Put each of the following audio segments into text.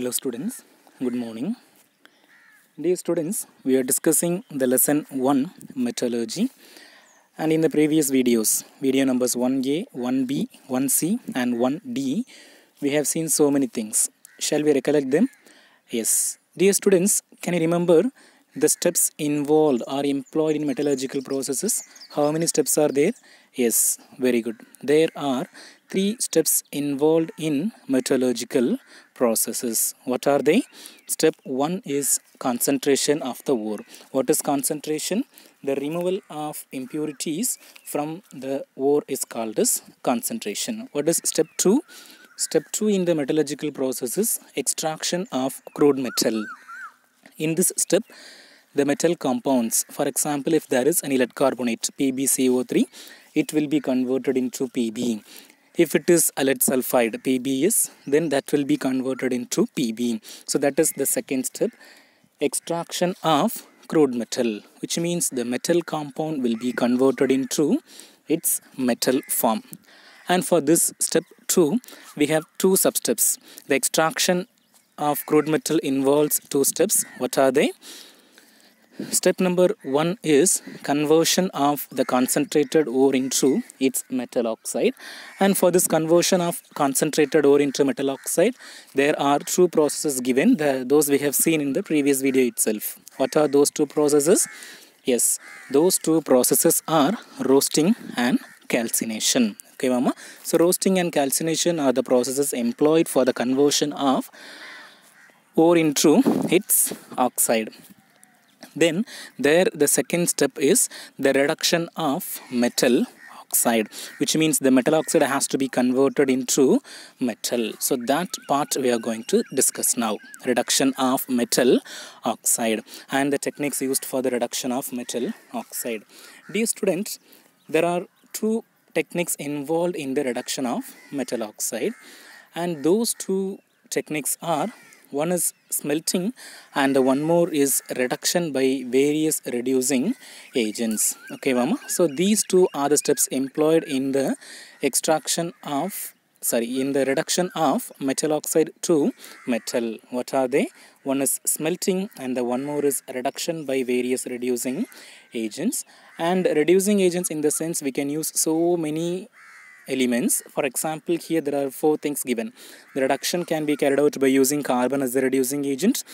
Hello students, good morning. Dear students, we are discussing the lesson 1 metallurgy and in the previous videos, video numbers 1a, 1b, 1c and 1d, we have seen so many things. Shall we recollect them? Yes. Dear students, can you remember the steps involved are employed in metallurgical processes? How many steps are there? Yes, very good. There are three steps involved in metallurgical processes. What are they? Step 1 is concentration of the ore. What is concentration? The removal of impurities from the ore is called as concentration. What is step 2? Step 2 in the metallurgical processes extraction of crude metal. In this step, the metal compounds, for example, if there is any lead carbonate, PbCO3, it will be converted into Pb if it is lead sulfide PbS then that will be converted into Pb so that is the second step extraction of crude metal which means the metal compound will be converted into its metal form and for this step 2 we have two substeps the extraction of crude metal involves two steps what are they Step number one is conversion of the concentrated ore into its metal oxide. And for this conversion of concentrated ore into metal oxide, there are two processes given, the, those we have seen in the previous video itself. What are those two processes? Yes, those two processes are roasting and calcination. Okay, mama. So roasting and calcination are the processes employed for the conversion of ore into its oxide then there the second step is the reduction of metal oxide which means the metal oxide has to be converted into metal so that part we are going to discuss now reduction of metal oxide and the techniques used for the reduction of metal oxide dear students there are two techniques involved in the reduction of metal oxide and those two techniques are one is smelting and one more is reduction by various reducing agents okay mama so these two are the steps employed in the extraction of sorry in the reduction of metal oxide to metal what are they one is smelting and the one more is reduction by various reducing agents and reducing agents in the sense we can use so many elements. For example, here there are four things given. The reduction can be carried out by using carbon as the reducing agent.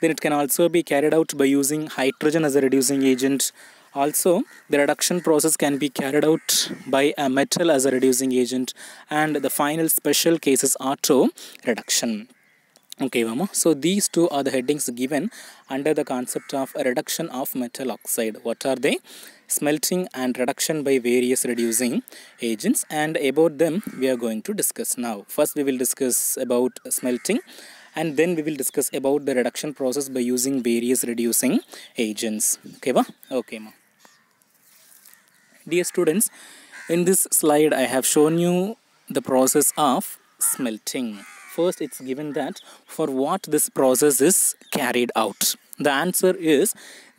Then it can also be carried out by using hydrogen as a reducing agent. Also, the reduction process can be carried out by a metal as a reducing agent. And the final special case is auto reduction. Okay, Vamo. So these two are the headings given under the concept of reduction of metal oxide. What are they? Smelting and reduction by various reducing agents and about them we are going to discuss now. First we will discuss about smelting and then we will discuss about the reduction process by using various reducing agents. Okay, ma? Okay, ma. Dear students, in this slide I have shown you the process of smelting first it's given that for what this process is carried out. The answer is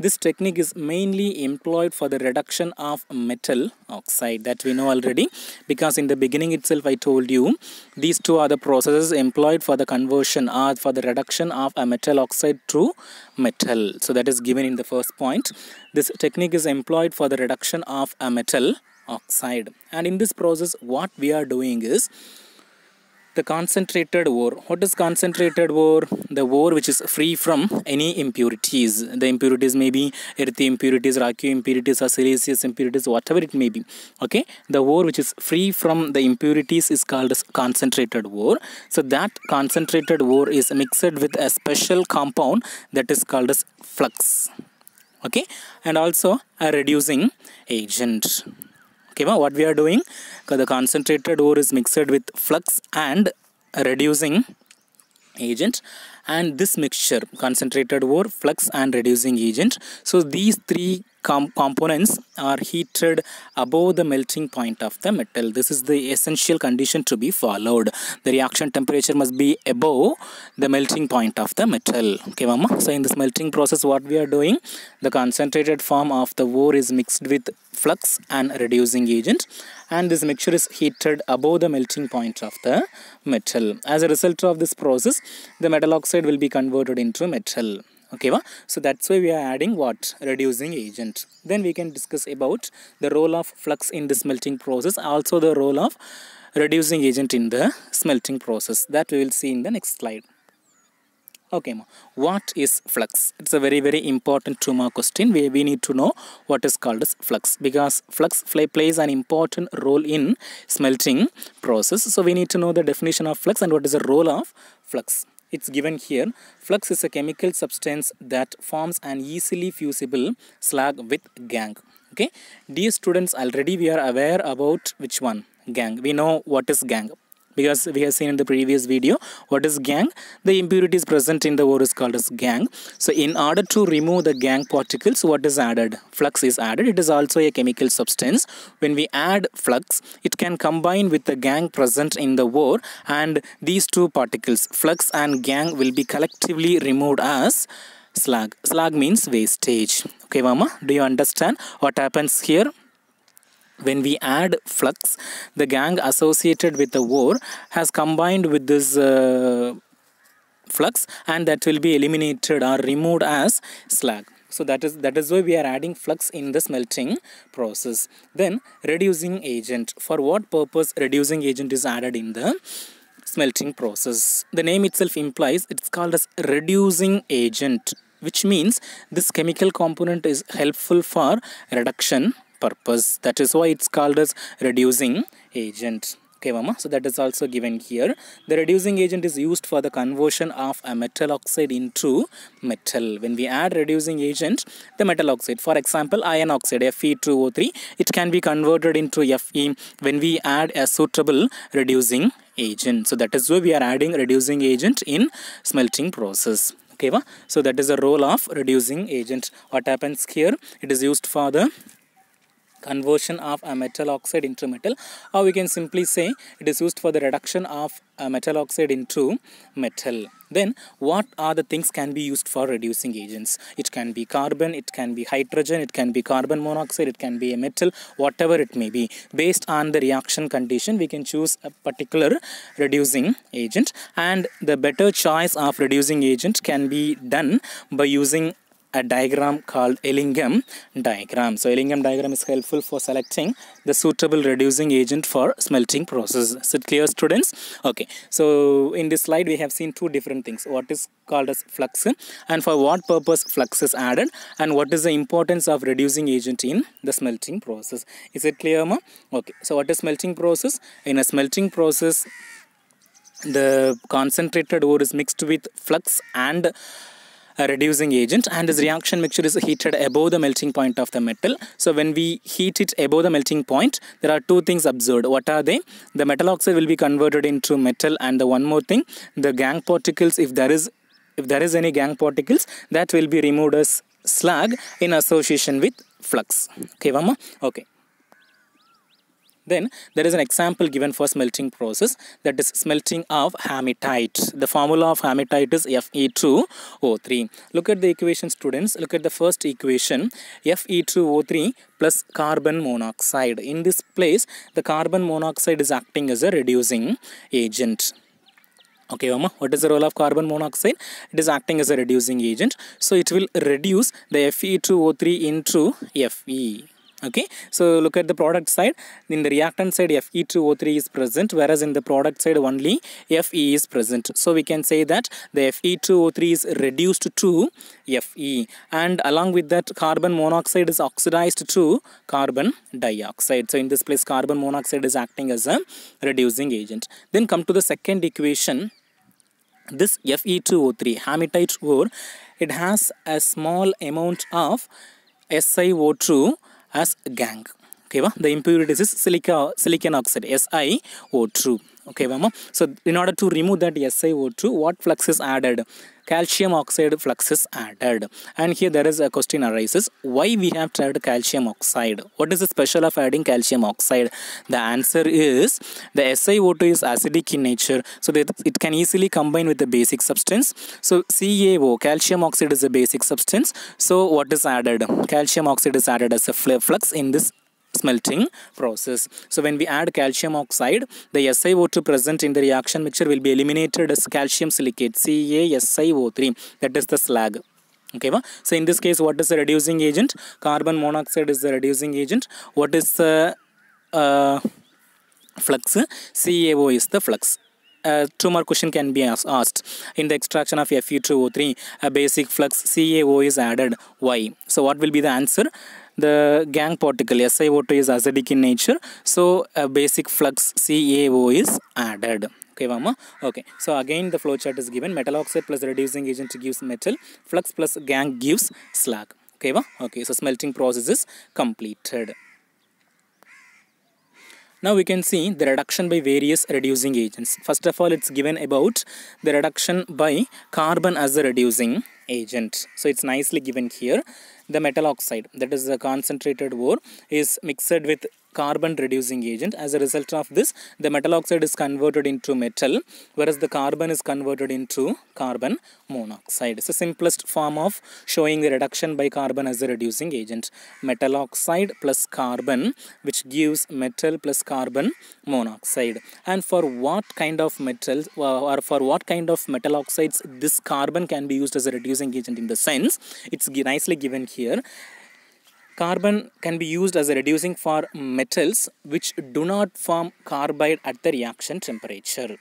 this technique is mainly employed for the reduction of metal oxide that we know already because in the beginning itself I told you these two are the processes employed for the conversion or for the reduction of a metal oxide to metal. So that is given in the first point. This technique is employed for the reduction of a metal oxide and in this process what we are doing is the concentrated ore. What is concentrated ore? The ore which is free from any impurities. The impurities may be earthy impurities, rocky impurities, or siliceous impurities, whatever it may be. Okay. The ore which is free from the impurities is called as concentrated ore. So that concentrated ore is mixed with a special compound that is called as flux. Okay. And also a reducing agent okay what we are doing the concentrated ore is mixed with flux and reducing agent and this mixture concentrated ore flux and reducing agent so these three com components are heated above the melting point of the metal. This is the essential condition to be followed. The reaction temperature must be above the melting point of the metal. Okay, mama. So in this melting process, what we are doing? The concentrated form of the ore is mixed with flux and reducing agent and this mixture is heated above the melting point of the metal. As a result of this process, the metal oxide will be converted into metal okayva so that's why we are adding what reducing agent then we can discuss about the role of flux in the smelting process also the role of reducing agent in the smelting process that we will see in the next slide okay ma what is flux it's a very very important to mark question we, we need to know what is called as flux because flux plays an important role in smelting process so we need to know the definition of flux and what is the role of flux it's given here. Flux is a chemical substance that forms an easily fusible slag with gang. Okay, dear students, already we are aware about which one? Gang. We know what is gang because we have seen in the previous video what is gang the impurities present in the ore is called as gang so in order to remove the gang particles what is added flux is added it is also a chemical substance when we add flux it can combine with the gang present in the ore and these two particles flux and gang will be collectively removed as slag slag means wastage okay mama do you understand what happens here when we add flux the gang associated with the ore has combined with this uh, flux and that will be eliminated or removed as slag so that is that is why we are adding flux in the smelting process then reducing agent for what purpose reducing agent is added in the smelting process the name itself implies it's called as reducing agent which means this chemical component is helpful for reduction purpose. That is why it's called as reducing agent. Okay, mama. So that is also given here. The reducing agent is used for the conversion of a metal oxide into metal. When we add reducing agent, the metal oxide, for example, iron oxide, Fe2O3, it can be converted into Fe when we add a suitable reducing agent. So that is why we are adding reducing agent in smelting process. Okay, so that is the role of reducing agent. What happens here? It is used for the conversion of a metal oxide into metal or we can simply say it is used for the reduction of a metal oxide into metal then what are the things can be used for reducing agents it can be carbon it can be hydrogen it can be carbon monoxide it can be a metal whatever it may be based on the reaction condition we can choose a particular reducing agent and the better choice of reducing agent can be done by using a diagram called Ellingham diagram. So Ellingham diagram is helpful for selecting the suitable reducing agent for smelting process. Is it clear students? Okay. So in this slide we have seen two different things. What is called as flux and for what purpose flux is added and what is the importance of reducing agent in the smelting process. Is it clear ma? Okay. So what is smelting process? In a smelting process the concentrated ore is mixed with flux and reducing agent and this reaction mixture is heated above the melting point of the metal. So when we heat it above the melting point, there are two things observed. What are they? The metal oxide will be converted into metal and the one more thing, the gang particles, if there is if there is any gang particles, that will be removed as slag in association with flux. Okay, Vama? Okay. Then there is an example given for smelting process that is smelting of hematite. The formula of hematite is Fe2O3. Look at the equation students. Look at the first equation Fe2O3 plus carbon monoxide. In this place the carbon monoxide is acting as a reducing agent. Okay, Oma, what is the role of carbon monoxide? It is acting as a reducing agent. So it will reduce the Fe2O3 into Fe okay so look at the product side in the reactant side fe2o3 is present whereas in the product side only fe is present so we can say that the fe2o3 is reduced to fe and along with that carbon monoxide is oxidized to carbon dioxide so in this place carbon monoxide is acting as a reducing agent then come to the second equation this fe2o3 hematite ore it has a small amount of SiO2 as gang. Okay, well, the impurities is silica, silicon oxide, SiO2. okay mama. So in order to remove that SiO2 what flux is added? Calcium oxide flux is added and here there is a question arises why we have tried calcium oxide what is the special of adding calcium oxide the answer is the SiO2 is acidic in nature so that it can easily combine with the basic substance so CaO calcium oxide is a basic substance so what is added calcium oxide is added as a flux in this smelting process. So when we add calcium oxide, the SiO2 present in the reaction mixture will be eliminated as calcium silicate, CaSiO3, that is the slag. Okay, so in this case, what is the reducing agent? Carbon monoxide is the reducing agent. What is the uh, flux? CaO is the flux. Uh, two more question can be asked. In the extraction of Fe2O3, a basic flux CaO is added. Why? So what will be the answer? the gang particle SiO2 is acidic in nature. So a basic flux CaO is added. Okay, Vama. Okay. So again, the flowchart is given. Metal oxide plus reducing agent gives metal. Flux plus gang gives slag. Okay, va? Okay. So smelting process is completed. Now we can see the reduction by various reducing agents. First of all, it's given about the reduction by carbon as a reducing agent. So it's nicely given here the metal oxide that is the concentrated ore is mixed with carbon reducing agent. As a result of this, the metal oxide is converted into metal, whereas the carbon is converted into carbon monoxide. It's the simplest form of showing the reduction by carbon as a reducing agent. Metal oxide plus carbon, which gives metal plus carbon monoxide. And for what kind of metals, uh, or for what kind of metal oxides, this carbon can be used as a reducing agent in the sense, it's nicely given here. Carbon can be used as a reducing for metals which do not form carbide at the reaction temperature.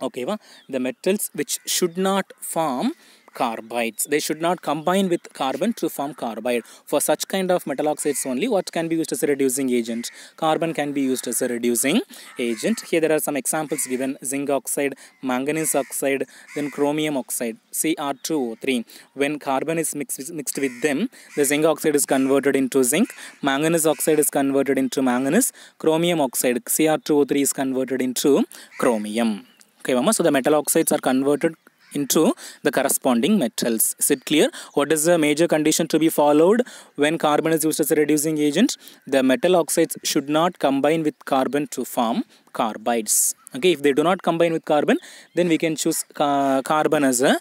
Okay, the metals which should not form carbides. They should not combine with carbon to form carbide. For such kind of metal oxides only, what can be used as a reducing agent? Carbon can be used as a reducing agent. Here there are some examples given. Zinc oxide, manganese oxide, then chromium oxide, Cr2O3. When carbon is mixed with, mixed with them, the zinc oxide is converted into zinc, manganese oxide is converted into manganese, chromium oxide, Cr2O3 is converted into chromium. Okay, Mama, so the metal oxides are converted into the corresponding metals. Is it clear? What is the major condition to be followed when carbon is used as a reducing agent? The metal oxides should not combine with carbon to form carbides. Okay, if they do not combine with carbon, then we can choose ca carbon as a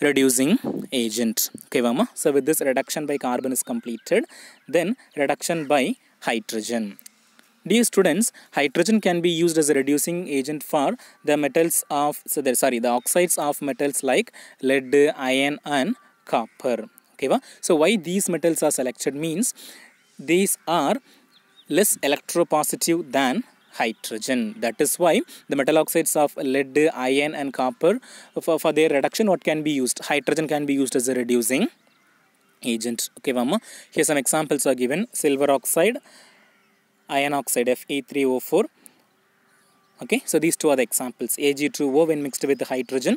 reducing agent. Okay, Vama. So with this reduction by carbon is completed. Then reduction by hydrogen. Dear students, hydrogen can be used as a reducing agent for the metals of, sorry, the oxides of metals like lead, iron and copper. Okay, so why these metals are selected means these are less electropositive than hydrogen. That is why the metal oxides of lead, iron and copper for, for their reduction what can be used? Hydrogen can be used as a reducing agent. Okay, Vama. Here some examples are given. Silver oxide, iron oxide Fe3O4. Okay, so these two are the examples. Ag2O when mixed with hydrogen,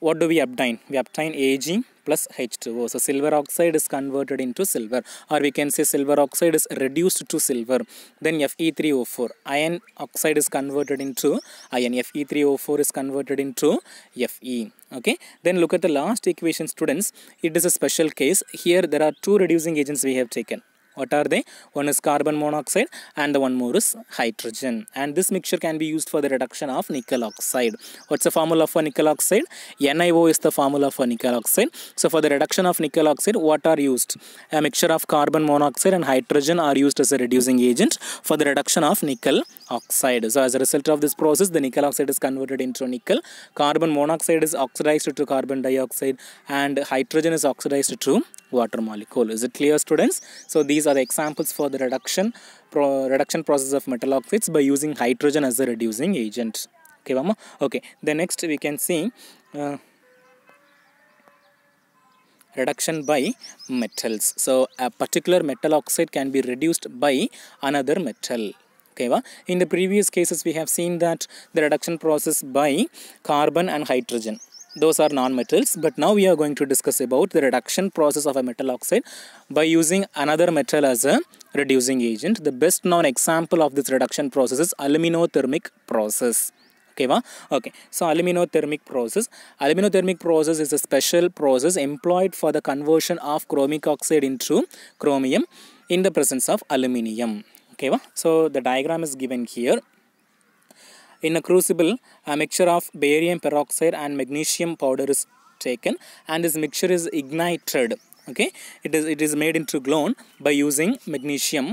what do we obtain? We obtain Ag plus H2O. So silver oxide is converted into silver or we can say silver oxide is reduced to silver. Then Fe3O4, iron oxide is converted into iron. Fe3O4 is converted into Fe. Okay. Then look at the last equation students. It is a special case. Here there are two reducing agents we have taken. What are they? One is carbon monoxide and the one more is hydrogen. And this mixture can be used for the reduction of nickel oxide. What's the formula for nickel oxide? NiO is the formula for nickel oxide. So for the reduction of nickel oxide, what are used? A mixture of carbon monoxide and hydrogen are used as a reducing agent for the reduction of nickel oxide. So as a result of this process, the nickel oxide is converted into nickel. Carbon monoxide is oxidized to carbon dioxide and hydrogen is oxidized to water molecule. Is it clear students? So these are the examples for the reduction, pro reduction process of metal oxides by using hydrogen as a reducing agent. Okay, Vama? Okay, the next we can see uh, reduction by metals. So a particular metal oxide can be reduced by another metal. Okay, va? In the previous cases we have seen that the reduction process by carbon and hydrogen those are non-metals but now we are going to discuss about the reduction process of a metal oxide by using another metal as a reducing agent the best known example of this reduction process is aluminothermic process okay okay so aluminothermic process aluminothermic process is a special process employed for the conversion of chromic oxide into chromium in the presence of aluminium okay so the diagram is given here in a crucible, a mixture of barium peroxide and magnesium powder is taken and this mixture is ignited. Okay, it is it is made into glone by using magnesium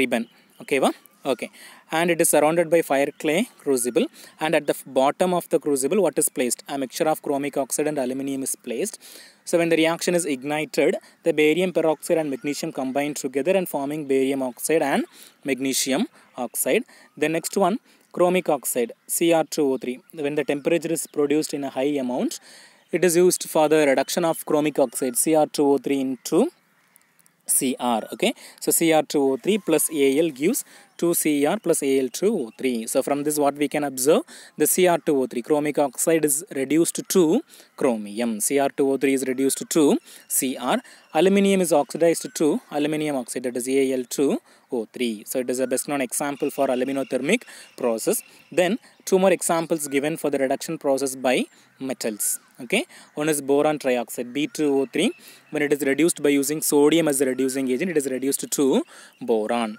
ribbon. Okay, va? okay and it is surrounded by fire clay crucible and at the bottom of the crucible what is placed a mixture of chromic oxide and aluminium is placed so when the reaction is ignited the barium peroxide and magnesium combine together and forming barium oxide and magnesium oxide the next one chromic oxide CR2O3 when the temperature is produced in a high amount it is used for the reduction of chromic oxide CR2O3 into Cr okay so Cr2O3 plus Al gives 2Cr plus Al2O3. So from this what we can observe the Cr2O3 chromic oxide is reduced to chromium. Cr2O3 is reduced to Cr. Aluminium is oxidized to aluminium oxide that is Al2O3. So it is a best known example for aluminothermic process. Then two more examples given for the reduction process by metals. Okay, one is boron trioxide B2O3 when it is reduced by using sodium as a reducing agent it is reduced to boron.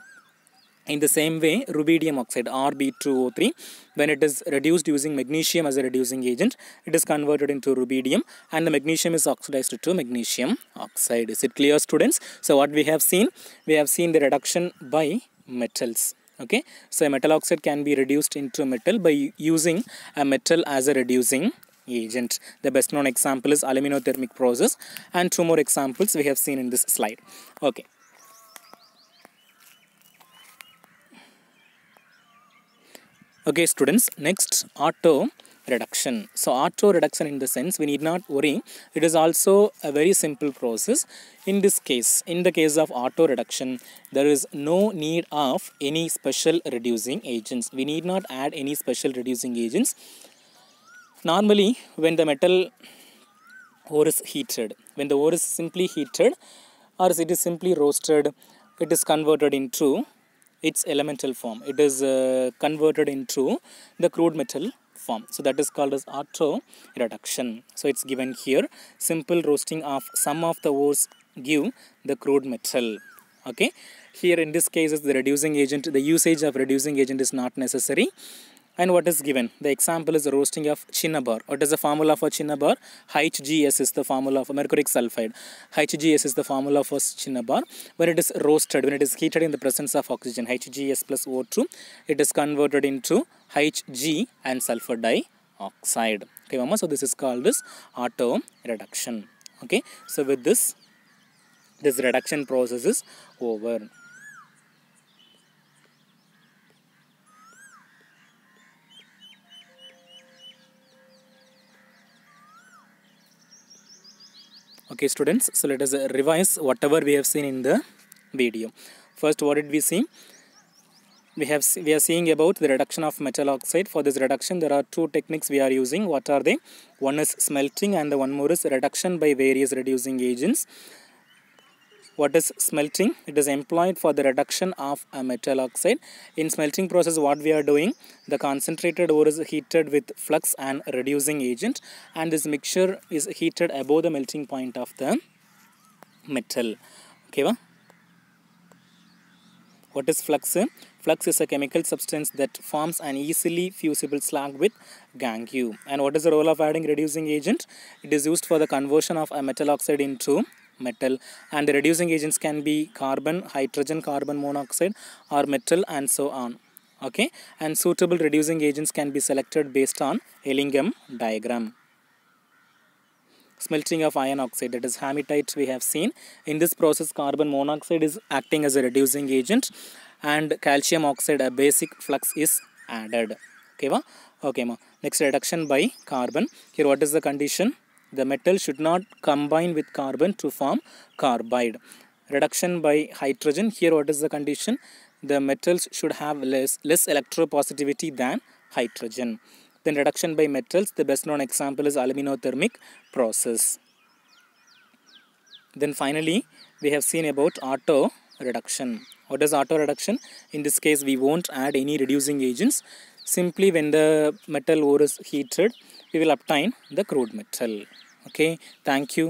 In the same way, rubidium oxide Rb2O3, when it is reduced using magnesium as a reducing agent, it is converted into rubidium and the magnesium is oxidized to magnesium oxide. Is it clear students? So what we have seen? We have seen the reduction by metals. Okay, so a metal oxide can be reduced into metal by using a metal as a reducing agent. The best known example is aluminothermic process and two more examples we have seen in this slide. Okay. Okay students, next auto reduction. So auto reduction in the sense we need not worry. It is also a very simple process. In this case, in the case of auto reduction, there is no need of any special reducing agents. We need not add any special reducing agents. Normally when the metal ore is heated, when the ore is simply heated or it is simply roasted, it is converted into its elemental form. It is uh, converted into the crude metal form. So that is called as auto reduction. So it's given here. Simple roasting of some of the ores give the crude metal. Okay. Here in this case is the reducing agent. The usage of reducing agent is not necessary and what is given the example is roasting of cinnabar what is the formula for cinnabar hgs is the formula for mercuric sulfide hgs is the formula for cinnabar when it is roasted when it is heated in the presence of oxygen hgs plus o2 it is converted into hg and sulfur dioxide okay mama so this is called as atom reduction okay so with this this reduction process is over okay students so let us revise whatever we have seen in the video first what did we see we have we are seeing about the reduction of metal oxide for this reduction there are two techniques we are using what are they one is smelting and the one more is reduction by various reducing agents what is smelting? It is employed for the reduction of a metal oxide. In smelting process what we are doing? The concentrated ore is heated with flux and reducing agent and this mixture is heated above the melting point of the metal. Okay, What is flux? Flux is a chemical substance that forms an easily fusible slag with gangue. And what is the role of adding reducing agent? It is used for the conversion of a metal oxide into metal and the reducing agents can be carbon, hydrogen, carbon monoxide or metal and so on. Okay and suitable reducing agents can be selected based on Ellingham diagram. Smelting of iron oxide that is hematite we have seen. In this process carbon monoxide is acting as a reducing agent and calcium oxide a basic flux is added. Okay, ma. okay ma. next reduction by carbon. Here what is the condition? The metal should not combine with carbon to form carbide. Reduction by hydrogen, here what is the condition? The metals should have less, less electropositivity than hydrogen. Then reduction by metals, the best known example is aluminothermic process. Then finally, we have seen about auto reduction. What is auto reduction? In this case, we won't add any reducing agents. Simply when the metal ore is heated, we will obtain the crude metal okay thank you